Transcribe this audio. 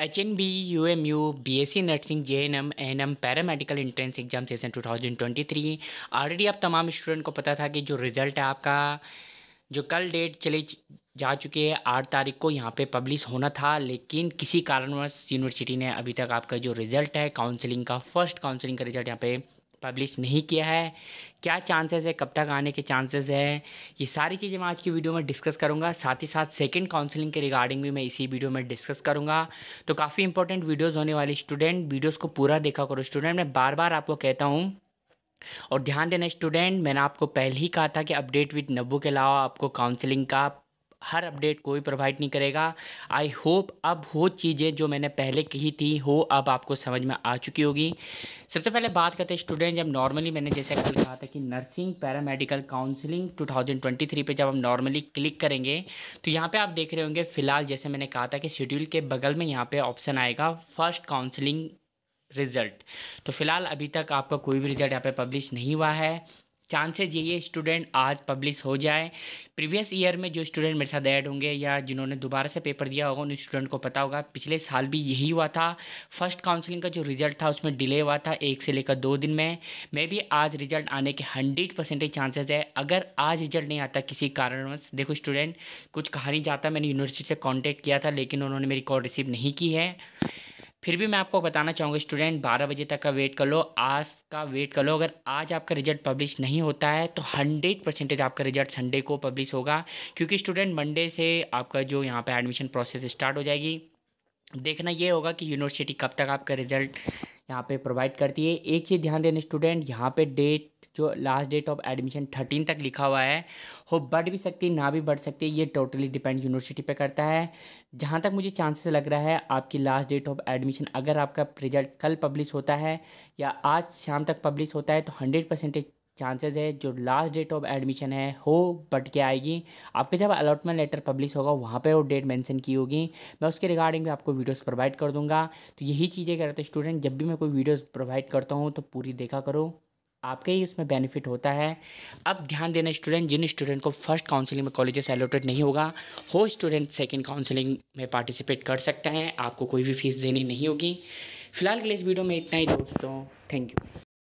H N B U M U B S C nursing J N M N M paramedical entrance exam session two thousand twenty three already आप तमाम student को पता था कि जो result है आपका जो कल डेट चले जा चुके हैं आठ तारीख को यहाँ पे पब्लिश होना था लेकिन किसी कारणवश यूनिवर्सिटी ने अभी तक आपका जो रिज़ल्ट है काउंसलिंग का फर्स्ट काउंसलिंग का रिज़ल्ट यहाँ पे पब्लिश नहीं किया है क्या चांसेस है कब तक आने के चांसेस है ये सारी चीज़ें मैं आज की वीडियो में डिस्कस करूँगा साथ ही साथ सेकंड काउंसलिंग के रिगार्डिंग भी मैं इसी वीडियो में डिस्कस करूँगा तो काफ़ी इंपॉर्टेंट वीडियोस होने वाली स्टूडेंट वीडियोस को पूरा देखा करो स्टूडेंट मैं बार बार आपको कहता हूँ और ध्यान देना स्टूडेंट मैंने आपको पहले ही कहा था कि अपडेट विद नब्बू के अलावा आपको काउंसलिंग का हर अपडेट कोई प्रोवाइड नहीं करेगा आई होप अब वो चीज़ें जो मैंने पहले कही थी हो अब आपको समझ में आ चुकी होगी सबसे पहले बात करते हैं स्टूडेंट जब नॉर्मली मैंने जैसे कल कहा था कि नर्सिंग पैरामेडिकल काउंसलिंग 2023 पे जब हम नॉर्मली क्लिक करेंगे तो यहाँ पे आप देख रहे होंगे फ़िलहाल जैसे मैंने कहा था कि शेड्यूल के बगल में यहाँ पे ऑप्शन आएगा फर्स्ट काउंसलिंग रिज़ल्ट तो फिलहाल अभी तक आपका कोई भी रिज़ल्ट यहाँ पे पब्लिश नहीं हुआ है चांसेज ये स्टूडेंट आज पब्लिश हो जाए प्रीवियस ईयर में जो स्टूडेंट मेरे साथ ऐड होंगे या जिन्होंने दोबारा से पेपर दिया होगा उन स्टूडेंट को पता होगा पिछले साल भी यही हुआ था फर्स्ट काउंसलिंग का जो रिजल्ट था उसमें डिले हुआ था एक से लेकर दो दिन में मे भी आज रिजल्ट आने के हंड्रेड परसेंटेज चांसेज है अगर आज रिजल्ट नहीं आता किसी कारणवश देखो स्टूडेंट कुछ कहा नहीं जाता मैंने यूनिवर्सिटी से कॉन्टेक्ट किया था लेकिन उन्होंने मेरी कॉल रिसीव नहीं की है फिर भी मैं आपको बताना चाहूँगा स्टूडेंट बारह बजे तक का वेट कर लो आज का वेट कर लो अगर आज आपका रिजल्ट पब्लिश नहीं होता है तो हंड्रेड परसेंटेज आपका रिजल्ट संडे को पब्लिश होगा क्योंकि स्टूडेंट मंडे से आपका जो यहाँ पर एडमिशन प्रोसेस स्टार्ट हो जाएगी देखना ये होगा कि यूनिवर्सिटी कब तक आपका रिजल्ट यहाँ पे प्रोवाइड करती है एक चीज़ ध्यान देने स्टूडेंट यहाँ पे डेट जो last date of admission thirteen तक लिखा हुआ है हो बढ़ भी सकती है ना भी बढ़ सकती है ये टोटली डिपेंड यूनिवर्सिटी पे करता है जहाँ तक मुझे चांसेस लग रहा है आपकी लास्ट डेट ऑफ एडमिशन अगर आपका रिजल्ट कल पब्लिश होता है या आज शाम तक पब्लिश होता है तो हंड्रेड परसेंटेज चांसेस है जो लास्ट डेट ऑफ एडमिशन है हो बट के आएगी आपके जब अलॉटमेंट लेटर पब्लिश होगा वहाँ पे वो डेट मेंशन की होगी मैं उसके रिगार्डिंग भी आपको वीडियोस प्रोवाइड कर दूंगा तो यही चीज़ें कह रहे थे स्टूडेंट जब भी मैं कोई वीडियोस प्रोवाइड करता हूँ तो पूरी देखा करो आपके ही उसमें बेनिफिट होता है अब ध्यान देना स्टूडेंट जिन स्टूडेंट को फर्स्ट काउंसलिंग में कॉलेजेस एलोटेड नहीं होगा हो स्टूडेंट सेकेंड काउंसिलिंग में पार्टिसिपेट कर सकते हैं आपको कोई भी फीस देनी नहीं होगी फिलहाल के लिए इस वीडियो में इतना ही दोस्तों थैंक यू